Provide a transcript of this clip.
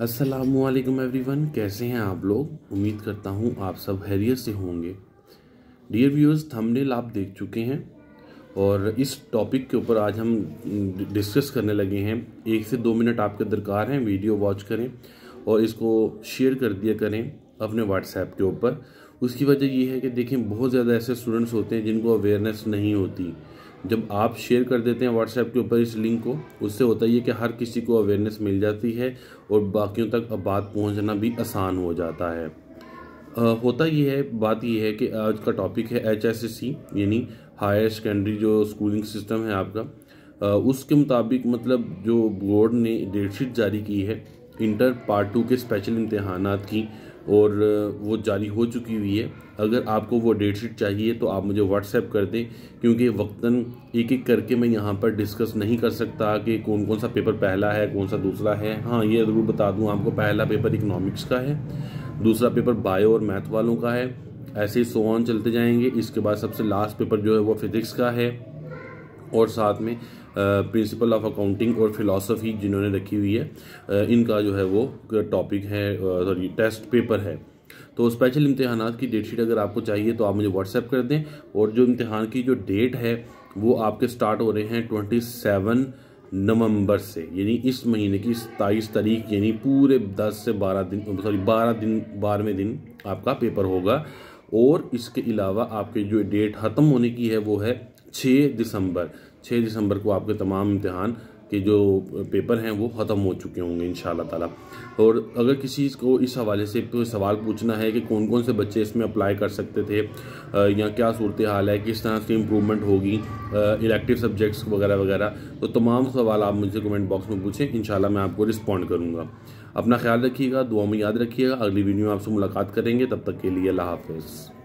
वालेकुम एवरीवन कैसे हैं आप लोग उम्मीद करता हूँ आप सब हैरियत से होंगे डियर व्यूअर्स थंबनेल आप देख चुके हैं और इस टॉपिक के ऊपर आज हम डिस्कस करने लगे हैं एक से दो मिनट आपके दरकार हैं वीडियो वॉच करें और इसको शेयर कर दिया करें अपने व्हाट्सएप के ऊपर उसकी वजह यह है कि देखें बहुत ज़्यादा ऐसे स्टूडेंट्स होते हैं जिनको अवेयरनेस नहीं होती जब आप शेयर कर देते हैं व्हाट्सएप के ऊपर इस लिंक को उससे होता ही है कि हर किसी को अवेयरनेस मिल जाती है और बाकियों तक अब बात पहुंचना भी आसान हो जाता है आ, होता ही है बात यह है कि आज का टॉपिक है एच यानी हायर सेकेंडरी जो स्कूलिंग सिस्टम है आपका आ, उसके मुताबिक मतलब जो बोर्ड ने डेटशीट जारी की है इंटर पार्ट टू के स्पेशल इम्तहान की और वो जारी हो चुकी हुई है अगर आपको वो डेट शीट चाहिए तो आप मुझे व्हाट्सएप कर दें क्योंकि वक्ता एक एक करके मैं यहाँ पर डिस्कस नहीं कर सकता कि कौन कौन सा पेपर पहला है कौन सा दूसरा है हाँ ये ज़रूर बता दूँ आपको पहला पेपर इकनॉमिक्स का है दूसरा पेपर बायो और मैथ वालों का है ऐसे ही सो ऑन चलते जाएंगे इसके बाद सबसे लास्ट पेपर जो है वो फिज़िक्स का है और साथ में प्रिंसिपल ऑफ अकाउंटिंग और फिलासफ़ी जिन्होंने रखी हुई है इनका जो है वो टॉपिक है सॉरी टेस्ट पेपर है तो स्पेशल इम्तहान की डेट शीट अगर आपको चाहिए तो आप मुझे व्हाट्सएप कर दें और जो इम्तहान की जो डेट है वो आपके स्टार्ट हो रहे हैं ट्वेंटी सेवन नवंबर से यानी इस महीने की सताईस तारीख यानी पूरे दस से बारह दिन सॉरी बारह दिन बारहवें दिन आपका पेपर होगा और इसके अलावा आपके जो डेट ख़त्म होने की है वो है छः दिसंबर छः दिसंबर को आपके तमाम इम्तहान के जो पेपर हैं वो ख़त्म हो चुके होंगे इन ताला और अगर किसी को इस हवाले से तो सवाल पूछना है कि कौन कौन से बच्चे इसमें अप्लाई कर सकते थे या क्या सूरत हाल है किस तरह की इम्प्रूवमेंट होगी इलेक्टिव सब्जेक्ट्स वगैरह वगैरह तो तमाम सवाल आप मुझे कमेंट बॉक्स में पूछें इन मैं आपको रिस्पॉन्ड करूँगा अपना ख्याल रखिएगा दुआ में याद रखिएगा अगली वीडियो में आपसे मुलाकात करेंगे तब तक के लिए अल्लाह हाफिज़